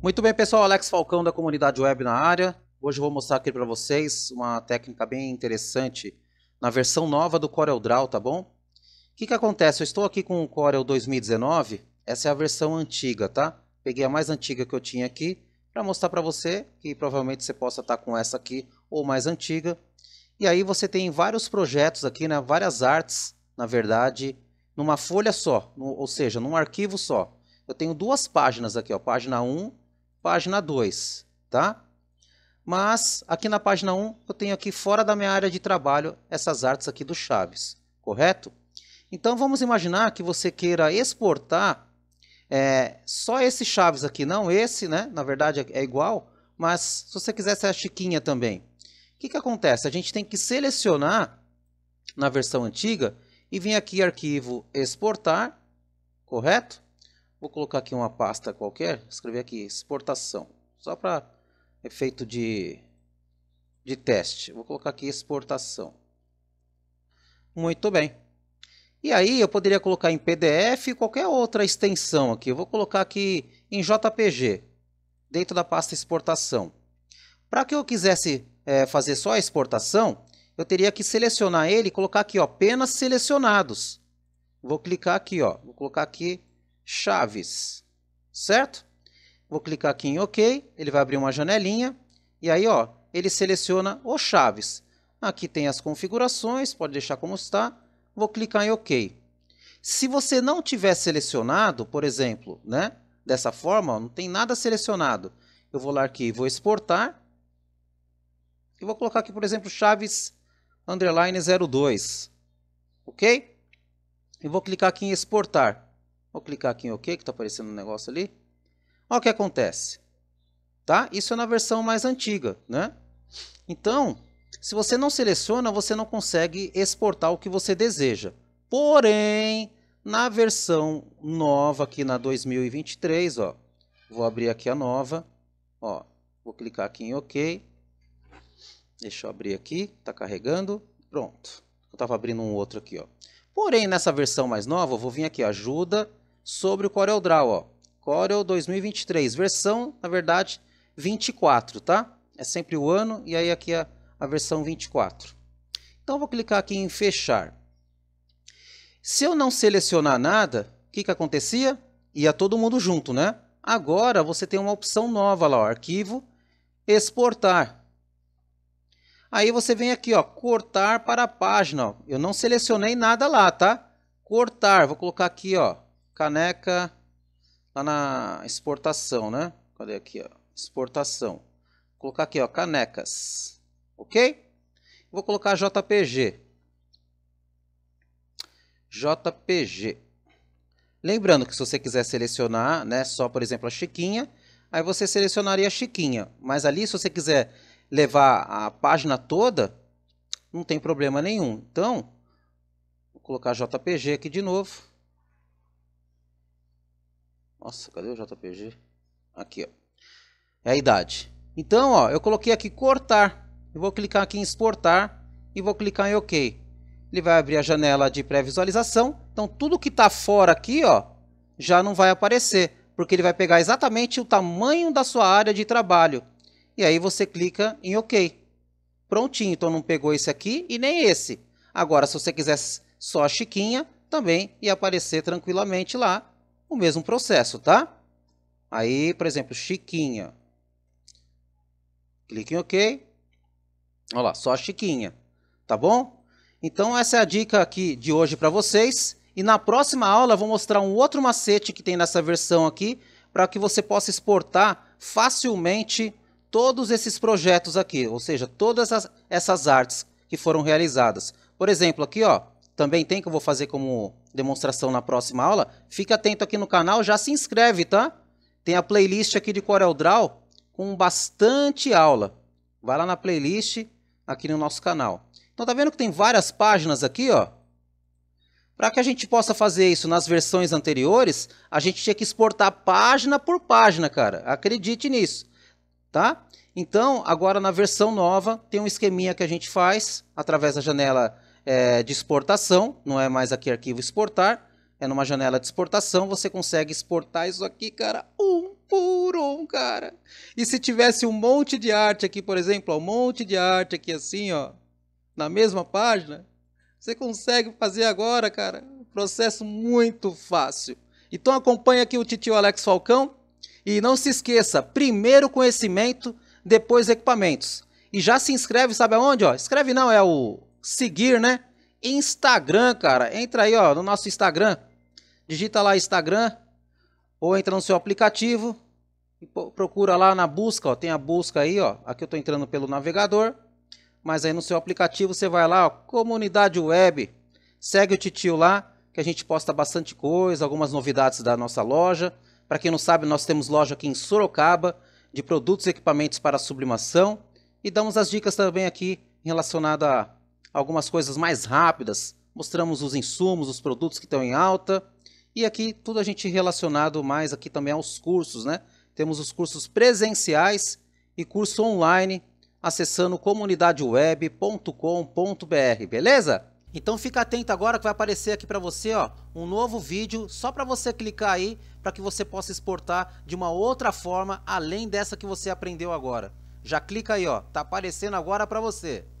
Muito bem, pessoal. Alex Falcão da comunidade web na área. Hoje eu vou mostrar aqui para vocês uma técnica bem interessante na versão nova do CorelDRAW, tá bom? O que, que acontece? Eu estou aqui com o Corel 2019. Essa é a versão antiga, tá? Peguei a mais antiga que eu tinha aqui para mostrar para você que provavelmente você possa estar tá com essa aqui ou mais antiga. E aí você tem vários projetos aqui, né? Várias artes, na verdade, numa folha só, no, ou seja, num arquivo só. Eu tenho duas páginas aqui, ó, página 1 página 2, tá? Mas aqui na página 1 eu tenho aqui fora da minha área de trabalho essas artes aqui do Chaves, correto? Então vamos imaginar que você queira exportar é, só esse Chaves aqui, não esse, né? Na verdade é igual, mas se você quisesse a Chiquinha também. O que, que acontece? A gente tem que selecionar na versão antiga e vir aqui arquivo exportar, correto? Vou colocar aqui uma pasta qualquer, escrever aqui exportação, só para efeito de, de teste. Vou colocar aqui exportação. Muito bem. E aí eu poderia colocar em PDF qualquer outra extensão aqui. Eu vou colocar aqui em JPG, dentro da pasta exportação. Para que eu quisesse é, fazer só a exportação, eu teria que selecionar ele e colocar aqui ó, apenas selecionados. Vou clicar aqui, ó, vou colocar aqui chaves, certo? Vou clicar aqui em OK, ele vai abrir uma janelinha e aí ó, ele seleciona o chaves. Aqui tem as configurações, pode deixar como está. Vou clicar em OK. Se você não tiver selecionado, por exemplo, né? Dessa forma, ó, não tem nada selecionado. Eu vou lá aqui, vou exportar. E vou colocar aqui, por exemplo, chaves underline 02. Ok? E vou clicar aqui em exportar. Vou clicar aqui em OK, que está aparecendo um negócio ali. Olha o que acontece. Tá? Isso é na versão mais antiga, né? Então, se você não seleciona, você não consegue exportar o que você deseja. Porém, na versão nova aqui na 2023, ó, vou abrir aqui a nova, ó, vou clicar aqui em OK. Deixa eu abrir aqui, está carregando. Pronto. Eu estava abrindo um outro aqui, ó. Porém, nessa versão mais nova, eu vou vir aqui, ajuda sobre o CorelDRAW, ó. Corel 2023, versão, na verdade, 24, tá? É sempre o ano e aí aqui a, a versão 24. Então vou clicar aqui em fechar. Se eu não selecionar nada, o que, que acontecia? Ia todo mundo junto, né? Agora você tem uma opção nova lá, ó, arquivo, exportar. Aí você vem aqui, ó, cortar para a página. Ó. Eu não selecionei nada lá, tá? Cortar, vou colocar aqui, ó, caneca lá na exportação, né? Cadê aqui, ó? Exportação. Vou colocar aqui, ó, canecas. OK? Vou colocar JPG. JPG. Lembrando que se você quiser selecionar, né, só por exemplo a Chiquinha, aí você selecionaria a Chiquinha. Mas ali, se você quiser levar a página toda, não tem problema nenhum. Então, vou colocar JPG aqui de novo. Nossa, cadê o JPG? Aqui, ó. É a idade. Então, ó, eu coloquei aqui cortar. Eu vou clicar aqui em exportar e vou clicar em OK. Ele vai abrir a janela de pré-visualização. Então, tudo que está fora aqui, ó, já não vai aparecer, porque ele vai pegar exatamente o tamanho da sua área de trabalho. E aí você clica em OK. Prontinho, então não pegou esse aqui e nem esse. Agora, se você quiser só a chiquinha, também ia aparecer tranquilamente lá, o mesmo processo, tá? Aí, por exemplo, Chiquinha. Clique em OK. Olha lá, só Chiquinha, tá bom? Então essa é a dica aqui de hoje para vocês. E na próxima aula eu vou mostrar um outro macete que tem nessa versão aqui para que você possa exportar facilmente todos esses projetos aqui, ou seja, todas essas, essas artes que foram realizadas. Por exemplo, aqui ó, também tem, que eu vou fazer como demonstração na próxima aula, fica atento aqui no canal, já se inscreve, tá? Tem a playlist aqui de CorelDRAW com bastante aula. Vai lá na playlist aqui no nosso canal. Então tá vendo que tem várias páginas aqui, ó? Para que a gente possa fazer isso nas versões anteriores, a gente tinha que exportar página por página, cara. Acredite nisso, tá? Então, agora na versão nova, tem um esqueminha que a gente faz através da janela é, de exportação, não é mais aqui arquivo exportar, é numa janela de exportação, você consegue exportar isso aqui, cara, um por um, cara. E se tivesse um monte de arte aqui, por exemplo, um monte de arte aqui assim, ó, na mesma página, você consegue fazer agora, cara. Processo muito fácil. Então acompanha aqui o titio Alex Falcão e não se esqueça, primeiro conhecimento, depois equipamentos. E já se inscreve, sabe aonde? Ó, escreve não, é o seguir, né? Instagram, cara. Entra aí, ó, no nosso Instagram. Digita lá Instagram ou entra no seu aplicativo e procura lá na busca, ó, tem a busca aí, ó. Aqui eu estou entrando pelo navegador, mas aí no seu aplicativo você vai lá, ó, comunidade web. Segue o titio lá, que a gente posta bastante coisa, algumas novidades da nossa loja. Para quem não sabe, nós temos loja aqui em Sorocaba de produtos e equipamentos para sublimação e damos as dicas também aqui relacionada a algumas coisas mais rápidas, mostramos os insumos, os produtos que estão em alta e aqui tudo a gente relacionado mais aqui também aos cursos, né? Temos os cursos presenciais e curso online acessando comunidadeweb.com.br, beleza? Então fica atento agora que vai aparecer aqui para você, ó, um novo vídeo só para você clicar aí para que você possa exportar de uma outra forma além dessa que você aprendeu agora. Já clica aí, ó, tá aparecendo agora para você.